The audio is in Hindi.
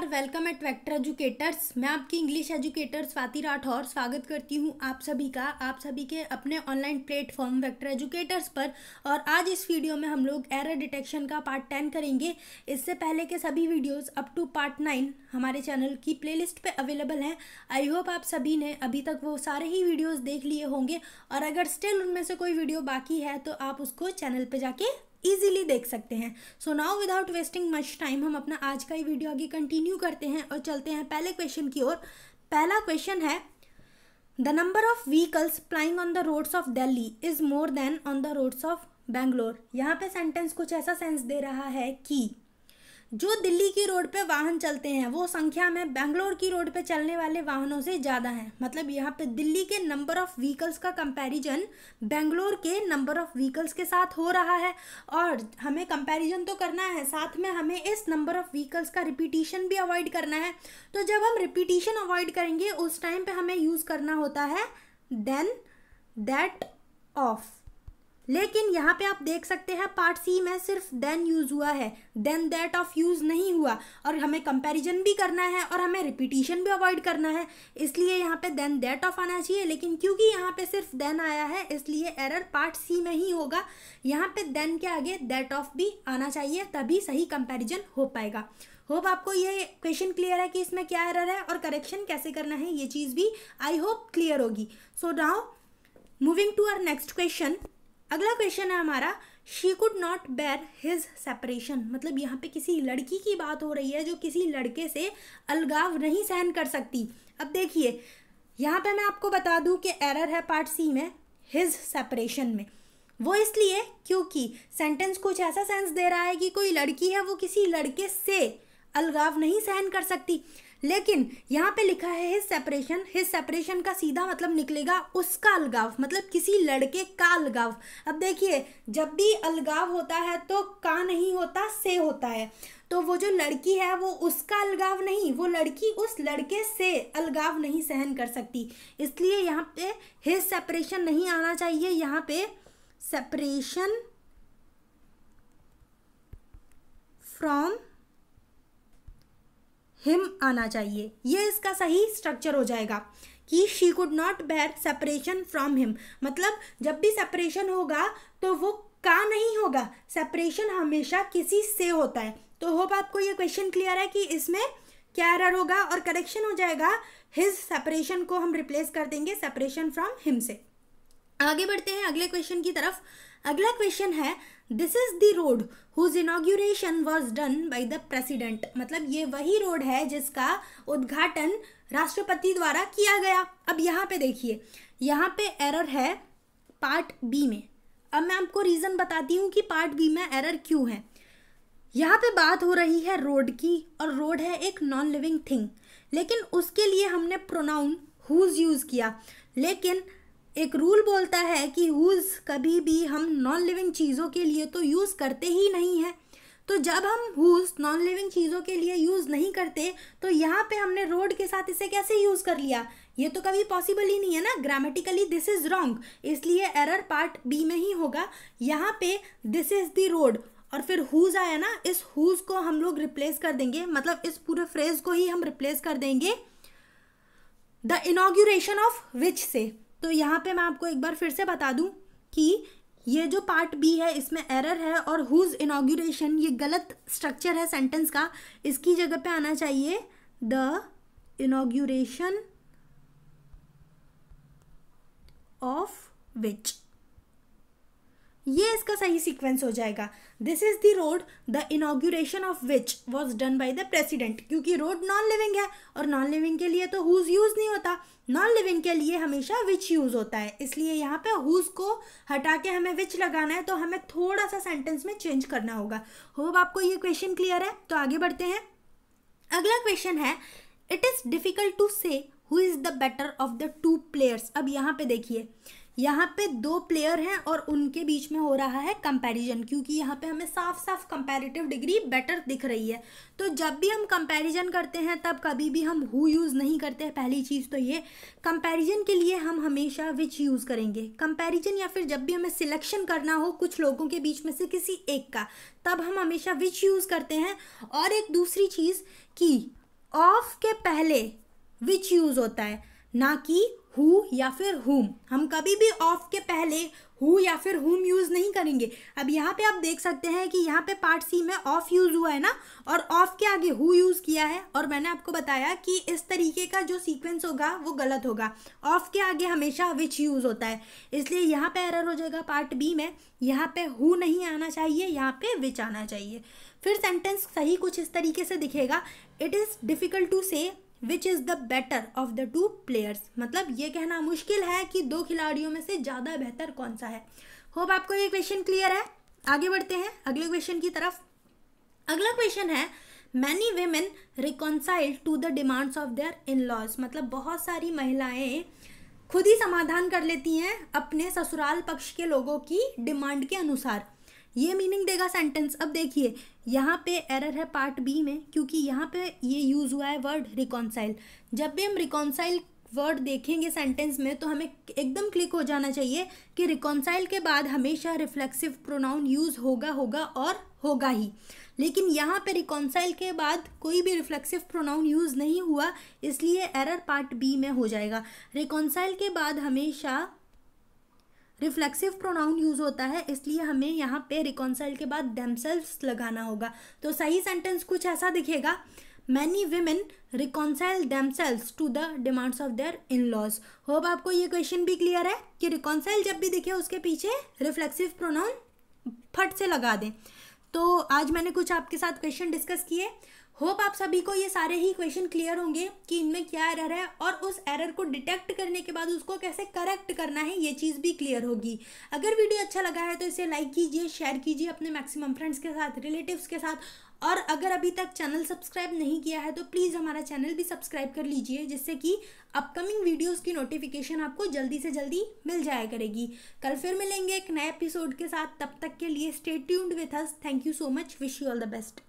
नमस्कार वेलकम एट वेक्टर एजुकेटर्स मैं आपकी इंग्लिश एजुकेटर स्वाति राठौर स्वागत करती हूँ आप सभी का आप सभी के अपने ऑनलाइन प्लेटफॉर्म वेक्टर एजुकेटर्स पर और आज इस वीडियो में हम लोग एरर डिटेक्शन का पार्ट टेन करेंगे इससे पहले के सभी videos up to part nine हमारे चैनल की प्ले लिस्ट अवेलेबल हैं आई होप आप सभी ने अभी तक वो सारे ही वीडियोज़ देख लिए होंगे और अगर स्टिल उनमें से कोई वीडियो बाकी है तो आप उसको चैनल पर जाके इजीली देख सकते हैं so now without wasting much time हम अपना आज का ये वीडियो आगे कंटिन्यू करते हैं और चलते हैं पहले क्वेश्चन की ओर पहला क्वेश्चन है the number of vehicles plying on the roads of Delhi is more than on the roads of Bangalore यहाँ पे सेंटेंस कुछ ऐसा सेंस दे रहा है कि जो दिल्ली की रोड पे वाहन चलते हैं वो संख्या में बेंगलोर की रोड पे चलने वाले वाहनों से ज़्यादा हैं मतलब यहाँ पे दिल्ली के नंबर ऑफ़ व्हीकल्स का कंपैरिजन बेंगलोर के नंबर ऑफ़ व्हीकल्स के साथ हो रहा है और हमें कंपैरिजन तो करना है साथ में हमें इस नंबर ऑफ़ व्हीकल्स का रिपीटिशन भी अवॉइड करना है तो जब हम रिपीटिशन अवॉइड करेंगे उस टाइम पर हमें यूज़ करना होता है देन दैट ऑफ लेकिन यहाँ पे आप देख सकते हैं पार्ट सी में सिर्फ देन यूज़ हुआ है देन दैट ऑफ यूज़ नहीं हुआ और हमें कंपैरिजन भी करना है और हमें रिपीटिशन भी अवॉइड करना है इसलिए यहाँ पे देन दैट ऑफ आना चाहिए लेकिन क्योंकि यहाँ पे सिर्फ देन आया है इसलिए एरर पार्ट सी में ही होगा यहाँ पे देन के आगे दैट ऑफ भी आना चाहिए तभी सही कंपेरिजन हो पाएगा होप आपको ये क्वेश्चन क्लियर है कि इसमें क्या एरर है और करेक्शन कैसे करना है ये चीज़ भी आई होप क्लियर होगी so now moving to our next question अगला क्वेश्चन है हमारा she could not bear his separation मतलब यहाँ पे किसी लड़की की बात हो रही है जो किसी लड़के से अलगाव नहीं सहन कर सकती अब देखिए यहाँ पे मैं आपको बता दूँ कि एरर है पार्ट सी में हिज सेपरेशन में वो इसलिए क्योंकि सेंटेंस कुछ ऐसा सेंस दे रहा है कि कोई लड़की है वो किसी लड़के से अलगाव नहीं सहन कर सकती लेकिन यहाँ पे लिखा है हिज सेपरेशन हिज सेपरेशन का सीधा मतलब निकलेगा उसका अलगाव मतलब किसी लड़के का अलगाव अब देखिए जब भी अलगाव होता है तो का नहीं होता से होता है तो वो जो लड़की है वो उसका अलगाव नहीं वो लड़की उस लड़के से अलगाव नहीं सहन कर सकती इसलिए यहाँ पे हिज सेपरेशन नहीं आना चाहिए यहाँ पे सेपरेशन फ्रॉम हिम आना चाहिए ये इसका सही स्ट्रक्चर हो जाएगा कि she could not bear separation from him मतलब जब भी सेपरेशन होगा तो वो का नहीं होगा सेपरेशन हमेशा किसी से होता है तो होप आपको ये क्वेश्चन क्लियर है कि इसमें क्या एरर होगा और करेक्शन हो जाएगा हिज सेपरेशन को हम रिप्लेस कर देंगे सेपरेशन फ्रॉम हिम से आगे बढ़ते हैं अगले क्वेश्चन की तरफ अगला क्वेश्चन है this is the road whose inauguration was done by the president मतलब ये वही रोड है जिसका उद्घाटन राष्ट्रपति द्वारा किया गया अब यहाँ पे देखिए यहाँ पे एरर है पार्ट बी में अब मैं आपको रीज़न बताती हूँ कि पार्ट बी में एरर क्यों है यहाँ पे बात हो रही है रोड की और रोड है एक नॉन लिविंग थिंग लेकिन उसके लिए हमने प्रोनाउन हुज यूज़ किया लेकिन एक रूल बोलता है कि हुज कभी भी हम नॉन लिविंग चीज़ों के लिए तो यूज़ करते ही नहीं है तो जब हम हुज नॉन लिविंग चीज़ों के लिए यूज़ नहीं करते तो यहाँ पे हमने रोड के साथ इसे कैसे यूज़ कर लिया ये तो कभी पॉसिबल ही नहीं है ना ग्रामेटिकली दिस इज़ रॉन्ग इसलिए एरर पार्ट बी में ही होगा यहाँ पे दिस इज़ दी रोड और फिर हुज आया ना इस हुज को हम लोग रिप्लेस कर देंगे मतलब इस पूरे फ्रेज को ही हम रिप्लेस कर देंगे द इनाग्यूरेशन ऑफ विच से तो यहाँ पे मैं आपको एक बार फिर से बता दूँ कि ये जो पार्ट बी है इसमें एरर है और हुज इनाग्यूरेशन ये गलत स्ट्रक्चर है सेंटेंस का इसकी जगह पे आना चाहिए द इनाग्यूरेशन ऑफ विच ये इसका सही सीक्वेंस हो जाएगा this is the road the inauguration of which was done by the president क्योंकि रोड नॉन लिविंग है और नॉन लिविंग के लिए तो हुज यूज नहीं होता नॉन लिविंग के लिए हमेशा विच यूज होता है इसलिए यहाँ पे हुज को हटा के हमें विच लगाना है तो हमें थोड़ा सा सेंटेंस में चेंज करना होगा होप आपको ये क्वेश्चन क्लियर है तो आगे बढ़ते हैं अगला क्वेश्चन है it is difficult to say who is the better of the two players अब यहाँ पे देखिए यहाँ पे दो प्लेयर हैं और उनके बीच में हो रहा है कंपैरिजन क्योंकि यहाँ पे हमें साफ साफ कंपैरेटिव डिग्री बेटर दिख रही है तो जब भी हम कंपैरिजन करते हैं तब कभी भी हम हु यूज़ नहीं करते हैं पहली चीज़ तो ये कंपैरिजन के लिए हम हमेशा विच यूज़ करेंगे कंपैरिजन या फिर जब भी हमें सिलेक्शन करना हो कुछ लोगों के बीच में से किसी एक का तब हम हमेशा विच यूज़ करते हैं और एक दूसरी चीज़ कि ऑफ के पहले विच यूज़ होता है ना कि हु या फिर हुम हम कभी भी ऑफ के पहले हु या फिर हुम यूज़ नहीं करेंगे अब यहाँ पे आप देख सकते हैं कि यहाँ पे पार्ट सी में ऑफ यूज़ हुआ है ना और ऑफ के आगे हु यूज़ किया है और मैंने आपको बताया कि इस तरीके का जो सीक्वेंस होगा वो गलत होगा ऑफ के आगे हमेशा विच यूज़ होता है इसलिए यहाँ पे एरर हो जाएगा पार्ट बी में यहाँ पे हु नहीं आना चाहिए यहाँ पे विच आना चाहिए फिर सेंटेंस सही कुछ इस तरीके से दिखेगा it is difficult to say which is the better of the two players मतलब ये कहना मुश्किल है कि दो खिलाड़ियों में से ज़्यादा बेहतर कौन सा है होप आपको ये क्वेश्चन क्लियर है आगे बढ़ते हैं अगले क्वेश्चन की तरफ अगला क्वेश्चन है many women reconcile to the demands of their in laws मतलब बहुत सारी महिलाएं खुद ही समाधान कर लेती हैं अपने ससुराल पक्ष के लोगों की डिमांड के अनुसार ये मीनिंग देगा सेंटेंस अब देखिए यहाँ पे एरर है पार्ट बी में क्योंकि यहाँ पे ये यूज़ हुआ है वर्ड रिकॉन्साइल जब भी हम रिकॉन्साइल वर्ड देखेंगे सेंटेंस में तो हमें एकदम क्लिक हो जाना चाहिए कि रिकॉन्साइल के बाद हमेशा रिफ्लेक्सिव प्रोनाउन यूज़ होगा होगा और होगा ही लेकिन यहाँ पे रिकॉन्साइल के बाद कोई भी रिफ्लेक्सिव प्रोनाउन यूज़ नहीं हुआ इसलिए एरर पार्ट बी में हो जाएगा रिकॉन्साइल के बाद हमेशा रिफ्लेक्सिव प्रोनाउन यूज़ होता है इसलिए हमें यहाँ पे रिकॉन्साइल के बाद डेमसेल्स लगाना होगा तो सही सेंटेंस कुछ ऐसा दिखेगा many women reconcile themselves to the demands of their in laws hope आपको ये क्वेश्चन भी क्लियर है कि रिकॉन्साइल जब भी दिखे उसके पीछे रिफ्लेक्सिव प्रोनाउन फट से लगा दें तो आज मैंने कुछ आपके साथ क्वेश्चन डिस्कस किए होप आप सभी को ये सारे ही क्वेश्चन क्लियर होंगे कि इनमें क्या एरर है और उस एरर को डिटेक्ट करने के बाद उसको कैसे करेक्ट करना है ये चीज़ भी क्लियर होगी अगर वीडियो अच्छा लगा है तो इसे लाइक कीजिए शेयर कीजिए अपने मैक्सिमम फ्रेंड्स के साथ रिलेटिव्स के साथ और अगर अभी तक चैनल सब्सक्राइब नहीं किया है तो प्लीज़ हमारा चैनल भी सब्सक्राइब कर लीजिए जिससे कि अपकमिंग वीडियोज़ की नोटिफिकेशन आपको जल्दी से जल्दी मिल जाया करेगी कल फिर मिलेंगे एक नए एपिसोड के साथ तब तक के लिए stay tuned with us thank you so much wish you all the best